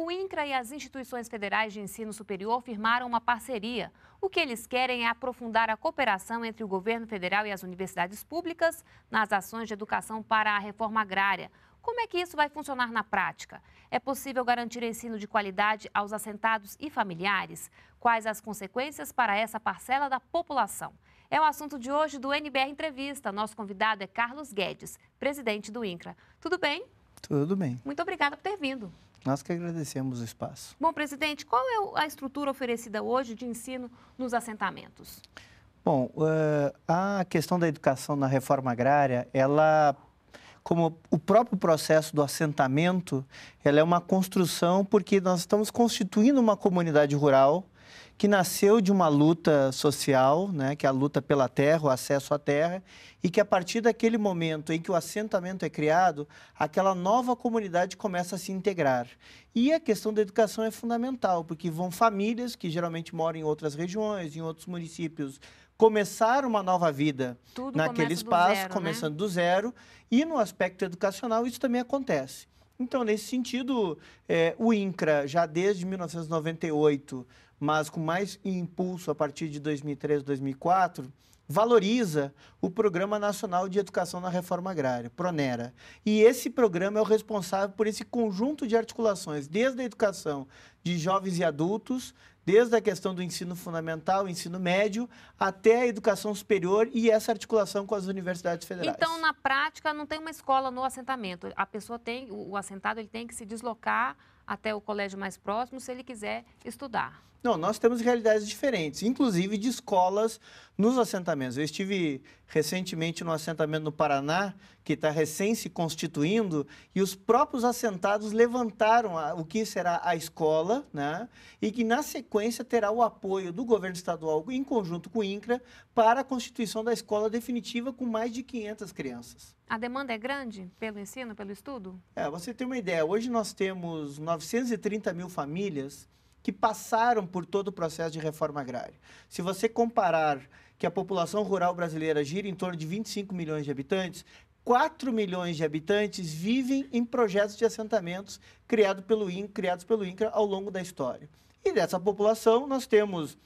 o INCRA e as instituições federais de ensino superior firmaram uma parceria. O que eles querem é aprofundar a cooperação entre o governo federal e as universidades públicas nas ações de educação para a reforma agrária. Como é que isso vai funcionar na prática? É possível garantir ensino de qualidade aos assentados e familiares? Quais as consequências para essa parcela da população? É o assunto de hoje do NBR Entrevista. Nosso convidado é Carlos Guedes, presidente do INCRA. Tudo bem? Tudo bem. Muito obrigada por ter vindo. Nós que agradecemos o espaço. Bom, presidente, qual é a estrutura oferecida hoje de ensino nos assentamentos? Bom, eh, a questão da educação na reforma agrária, ela, como o próprio processo do assentamento, ela é uma construção porque nós estamos constituindo uma comunidade rural que nasceu de uma luta social, né, que é a luta pela terra, o acesso à terra, e que a partir daquele momento em que o assentamento é criado, aquela nova comunidade começa a se integrar. E a questão da educação é fundamental, porque vão famílias que geralmente moram em outras regiões, em outros municípios, começar uma nova vida Tudo naquele espaço, do zero, né? começando né? do zero, e no aspecto educacional isso também acontece. Então, nesse sentido, é, o INCRA, já desde 1998, mas com mais impulso a partir de 2003, 2004, valoriza o Programa Nacional de Educação na Reforma Agrária, PRONERA. E esse programa é o responsável por esse conjunto de articulações, desde a educação de jovens e adultos, desde a questão do ensino fundamental, ensino médio, até a educação superior e essa articulação com as universidades federais. Então, na prática, não tem uma escola no assentamento. A pessoa tem, o assentado, ele tem que se deslocar até o colégio mais próximo se ele quiser estudar. Não, nós temos realidades diferentes, inclusive de escolas nos assentamentos. Eu estive recentemente no assentamento no Paraná, que está recém se constituindo, e os próprios assentados levantaram a, o que será a escola, né? e que na sequência terá o apoio do governo estadual, em conjunto com o INCRA, para a constituição da escola definitiva com mais de 500 crianças. A demanda é grande pelo ensino, pelo estudo? É, você tem uma ideia, hoje nós temos 930 mil famílias que passaram por todo o processo de reforma agrária. Se você comparar que a população rural brasileira gira em torno de 25 milhões de habitantes, 4 milhões de habitantes vivem em projetos de assentamentos criado pelo criados pelo INCRA ao longo da história. E dessa população, nós temos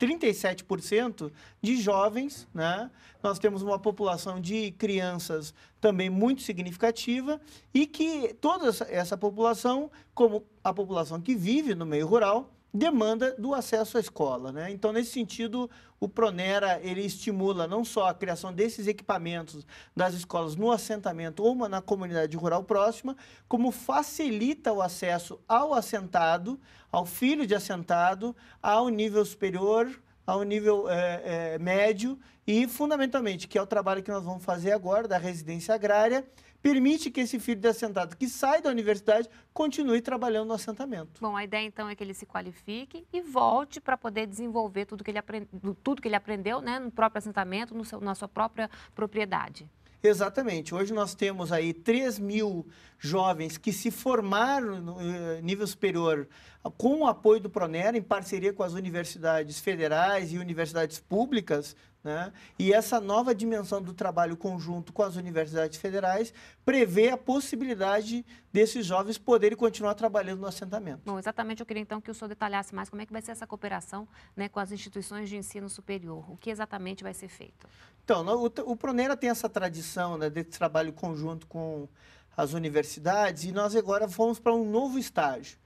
37% de jovens, né? Nós temos uma população de crianças também muito significativa e que toda essa população, como a população que vive no meio rural, demanda do acesso à escola. Né? Então, nesse sentido, o Pronera ele estimula não só a criação desses equipamentos das escolas no assentamento ou na comunidade rural próxima, como facilita o acesso ao assentado, ao filho de assentado, ao nível superior, ao nível é, é, médio e, fundamentalmente, que é o trabalho que nós vamos fazer agora da residência agrária, permite que esse filho de assentado que sai da universidade continue trabalhando no assentamento. Bom, a ideia então é que ele se qualifique e volte para poder desenvolver tudo que ele, aprend... tudo que ele aprendeu né, no próprio assentamento, no seu... na sua própria propriedade. Exatamente. Hoje nós temos aí 3 mil jovens que se formaram no eh, nível superior com o apoio do Pronera, em parceria com as universidades federais e universidades públicas, né? E essa nova dimensão do trabalho conjunto com as universidades federais prevê a possibilidade desses jovens poderem continuar trabalhando no assentamento. Bom, exatamente, eu queria então que o senhor detalhasse mais como é que vai ser essa cooperação né, com as instituições de ensino superior, o que exatamente vai ser feito. Então, o, o Pronera tem essa tradição né, de trabalho conjunto com as universidades e nós agora vamos para um novo estágio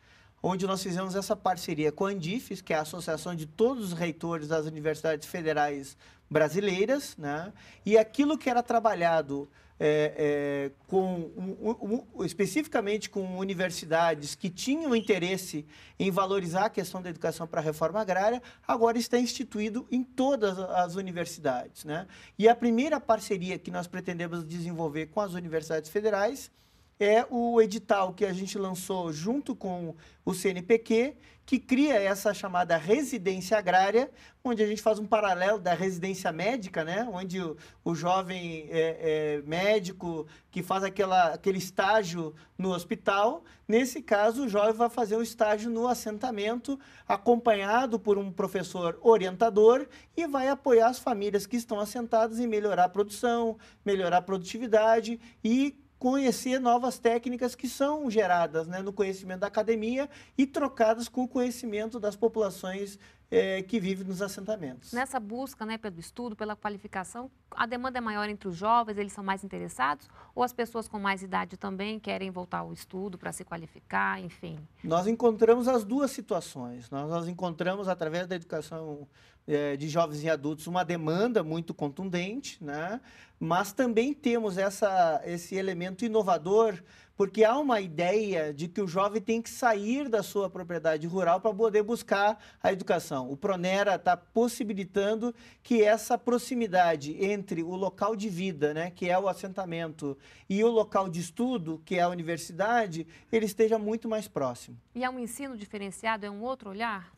onde nós fizemos essa parceria com a Andifes, que é a Associação de Todos os Reitores das Universidades Federais Brasileiras, né? e aquilo que era trabalhado é, é, com, um, um, especificamente com universidades que tinham interesse em valorizar a questão da educação para a reforma agrária, agora está instituído em todas as universidades. Né? E a primeira parceria que nós pretendemos desenvolver com as universidades federais é o edital que a gente lançou junto com o CNPq, que cria essa chamada residência agrária, onde a gente faz um paralelo da residência médica, né? onde o, o jovem é, é, médico que faz aquela, aquele estágio no hospital, nesse caso o jovem vai fazer o estágio no assentamento, acompanhado por um professor orientador e vai apoiar as famílias que estão assentadas em melhorar a produção, melhorar a produtividade e conhecer novas técnicas que são geradas né, no conhecimento da academia e trocadas com o conhecimento das populações é, que vive nos assentamentos. Nessa busca né, pelo estudo, pela qualificação, a demanda é maior entre os jovens, eles são mais interessados? Ou as pessoas com mais idade também querem voltar ao estudo para se qualificar, enfim? Nós encontramos as duas situações. Nós, nós encontramos, através da educação é, de jovens e adultos, uma demanda muito contundente, né? mas também temos essa, esse elemento inovador porque há uma ideia de que o jovem tem que sair da sua propriedade rural para poder buscar a educação. O Pronera está possibilitando que essa proximidade entre o local de vida, né, que é o assentamento, e o local de estudo, que é a universidade, ele esteja muito mais próximo. E é um ensino diferenciado, é um outro olhar?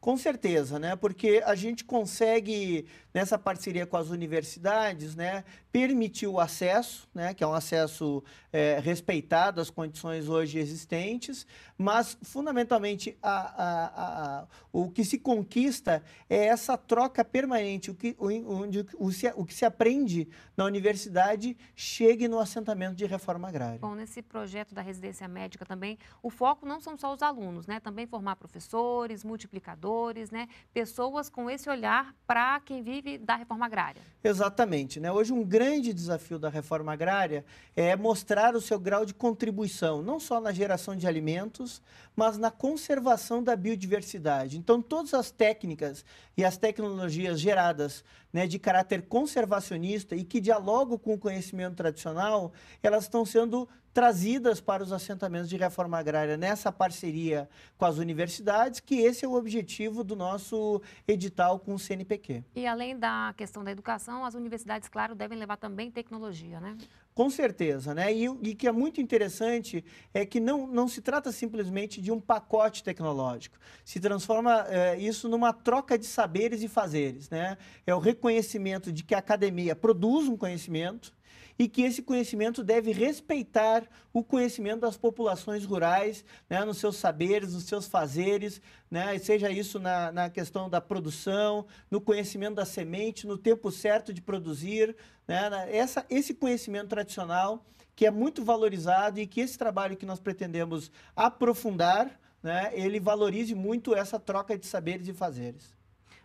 Com certeza, né? Porque a gente consegue, nessa parceria com as universidades, né, permitir o acesso, né, que é um acesso é, respeitado às condições hoje existentes, mas fundamentalmente a, a, a, o que se conquista é essa troca permanente, o que, onde, o, se, o que se aprende na universidade chegue no assentamento de reforma agrária. Bom, nesse projeto da residência médica também, o foco não são só os alunos, né? Também formar professores, multiplicadores né? pessoas com esse olhar para quem vive da reforma agrária. Exatamente. Né? Hoje, um grande desafio da reforma agrária é mostrar o seu grau de contribuição, não só na geração de alimentos, mas na conservação da biodiversidade. Então, todas as técnicas e as tecnologias geradas né, de caráter conservacionista e que dialogam com o conhecimento tradicional, elas estão sendo trazidas para os assentamentos de reforma agrária nessa parceria com as universidades, que esse é o objetivo do nosso edital com o CNPq. E além da questão da educação, as universidades, claro, devem levar também tecnologia, né? Com certeza, né? E o que é muito interessante é que não, não se trata simplesmente de um pacote tecnológico. Se transforma é, isso numa troca de saberes e fazeres, né? É o reconhecimento de que a academia produz um conhecimento, e que esse conhecimento deve respeitar o conhecimento das populações rurais, né, nos seus saberes, nos seus fazeres, né, seja isso na, na questão da produção, no conhecimento da semente, no tempo certo de produzir, né, essa, esse conhecimento tradicional que é muito valorizado e que esse trabalho que nós pretendemos aprofundar, né, ele valorize muito essa troca de saberes e fazeres.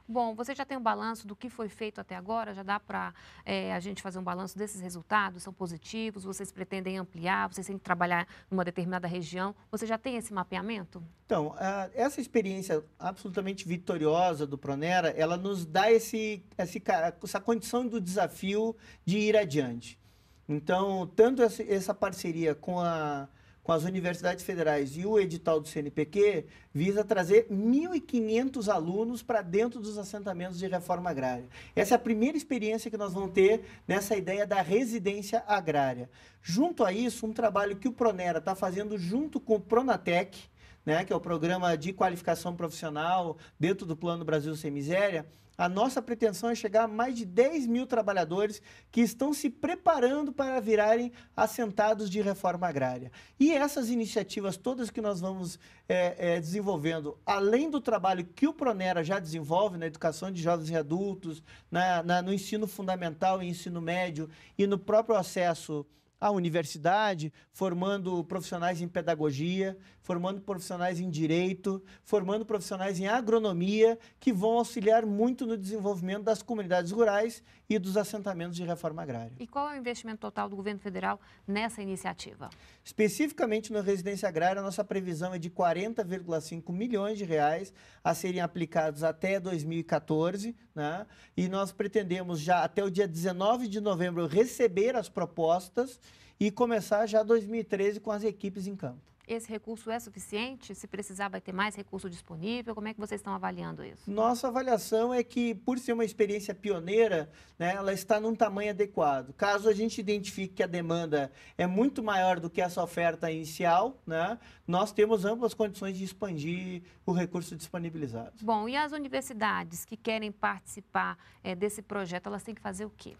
Bom, você já tem um balanço do que foi feito até agora? Já dá para é, eh, a gente fazer um balanço desses resultados? São positivos? Vocês pretendem ampliar? Vocês têm que trabalhar uma determinada região? Você já tem esse mapeamento? Então, essa experiência absolutamente vitoriosa do Pronera, ela nos dá esse, essa condição do desafio de ir adiante. Então, tanto essa parceria com a com as universidades federais e o edital do CNPq visa trazer 1.500 alunos para dentro dos assentamentos de reforma agrária. Essa é a primeira experiência que nós vamos ter nessa ideia da residência agrária. Junto a isso, um trabalho que o Pronera está fazendo junto com o Pronatec, né, que é o programa de qualificação profissional dentro do Plano Brasil Sem Miséria, a nossa pretensão é chegar a mais de 10 mil trabalhadores que estão se preparando para virarem assentados de reforma agrária. E essas iniciativas todas que nós vamos é, é, desenvolvendo, além do trabalho que o Pronera já desenvolve na educação de jovens e adultos, na, na, no ensino fundamental e ensino médio e no próprio acesso a universidade, formando profissionais em pedagogia, formando profissionais em direito, formando profissionais em agronomia, que vão auxiliar muito no desenvolvimento das comunidades rurais e dos assentamentos de reforma agrária. E qual é o investimento total do governo federal nessa iniciativa? Especificamente na residência agrária, nossa previsão é de 40,5 milhões de reais a serem aplicados até 2014, né? E nós pretendemos já até o dia 19 de novembro receber as propostas e começar já 2013 com as equipes em campo. Esse recurso é suficiente? Se precisar, vai ter mais recurso disponível? Como é que vocês estão avaliando isso? Nossa avaliação é que, por ser uma experiência pioneira, né, ela está num tamanho adequado. Caso a gente identifique que a demanda é muito maior do que essa oferta inicial, né, nós temos amplas condições de expandir o recurso disponibilizado. Bom, e as universidades que querem participar é, desse projeto, elas têm que fazer o quê?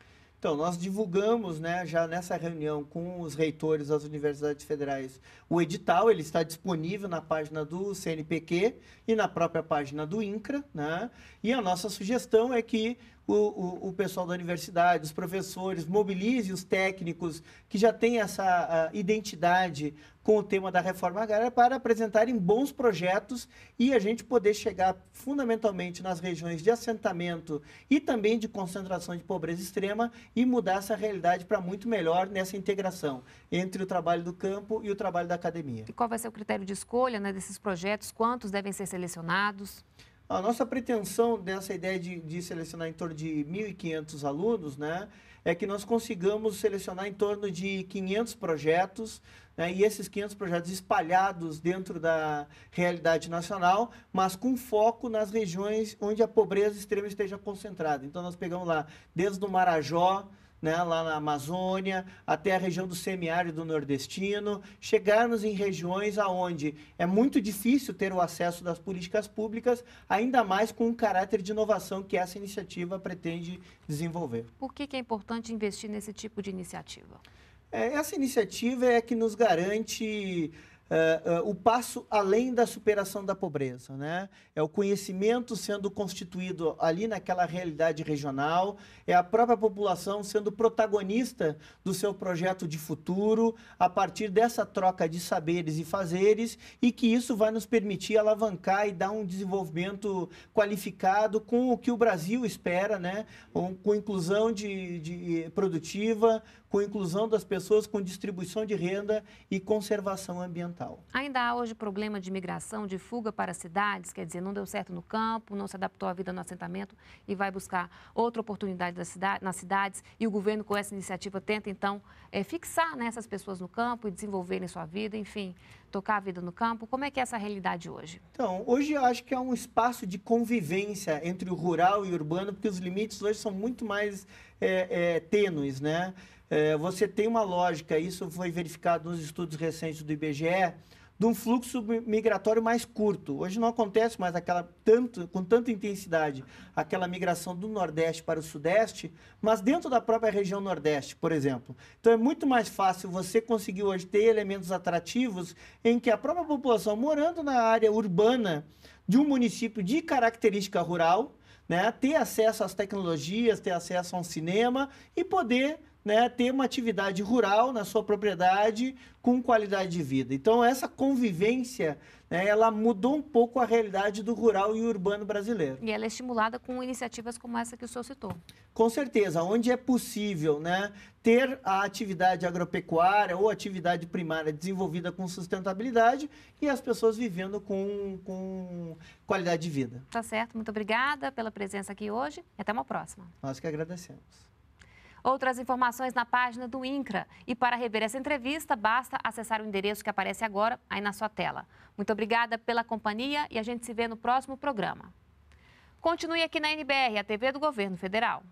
Então, nós divulgamos né, já nessa reunião com os reitores das universidades federais o edital, ele está disponível na página do CNPq e na própria página do INCRA. Né? E a nossa sugestão é que o, o, o, pessoal da universidade, os professores, mobilize os técnicos que já têm essa identidade com o tema da reforma agrária para apresentarem bons projetos e a gente poder chegar fundamentalmente nas regiões de assentamento e também de concentração de pobreza extrema e mudar essa realidade para muito melhor nessa integração entre o trabalho do campo e o trabalho da academia. E qual vai ser o critério de escolha né, desses projetos? Quantos devem ser selecionados? A nossa pretensão dessa ideia de, de selecionar em torno de 1.500 alunos, né, é que nós consigamos selecionar em torno de 500 projetos, né, e esses 500 projetos espalhados dentro da realidade nacional, mas com foco nas regiões onde a pobreza extrema esteja concentrada. Então, nós pegamos lá, desde o Marajó, né, lá na Amazônia, até a região do semiárido nordestino, chegarmos em regiões aonde é muito difícil ter o acesso das políticas públicas, ainda mais com o caráter de inovação que essa iniciativa pretende desenvolver. Por que, que é importante investir nesse tipo de iniciativa? É, essa iniciativa é que nos garante uh, uh, o passo além da superação da pobreza, né? É o conhecimento sendo constituído ali naquela realidade regional, é a própria população sendo protagonista do seu projeto de futuro a partir dessa troca de saberes e fazeres e que isso vai nos permitir alavancar e dar um desenvolvimento qualificado com o que o Brasil espera, né? Com inclusão de, de produtiva, com inclusão das pessoas, com distribuição de renda e conservação ambiental. Ainda há hoje problema de migração, de fuga para cidades, quer dizer, não deu certo no campo, não se adaptou à vida no assentamento e vai buscar outra oportunidade nas cidades. E o governo, com essa iniciativa, tenta, então, é, fixar né, essas pessoas no campo e desenvolverem sua vida, enfim, tocar a vida no campo. Como é que é essa realidade hoje? Então, hoje eu acho que é um espaço de convivência entre o rural e o urbano, porque os limites hoje são muito mais é, é, tênues, né? É, você tem uma lógica, isso foi verificado nos estudos recentes do IBGE, de um fluxo migratório mais curto. Hoje não acontece mais aquela tanto, com tanta intensidade aquela migração do Nordeste para o Sudeste, mas dentro da própria região Nordeste, por exemplo. Então é muito mais fácil você conseguir hoje ter elementos atrativos em que a própria população morando na área urbana de um município de característica rural, né, ter acesso às tecnologias, ter acesso a um cinema e poder né, ter uma atividade rural na sua propriedade com qualidade de vida. Então, essa convivência, né, ela mudou um pouco a realidade do rural e urbano brasileiro. E ela é estimulada com iniciativas como essa que o senhor citou. Com certeza, onde é possível né, ter a atividade agropecuária ou atividade primária desenvolvida com sustentabilidade e as pessoas vivendo com, com qualidade de vida. Tá certo, muito obrigada pela presença aqui hoje e até uma próxima. Nós que agradecemos. Outras informações na página do INCRA. E para rever essa entrevista, basta acessar o endereço que aparece agora aí na sua tela. Muito obrigada pela companhia e a gente se vê no próximo programa. Continue aqui na NBR, a TV do Governo Federal.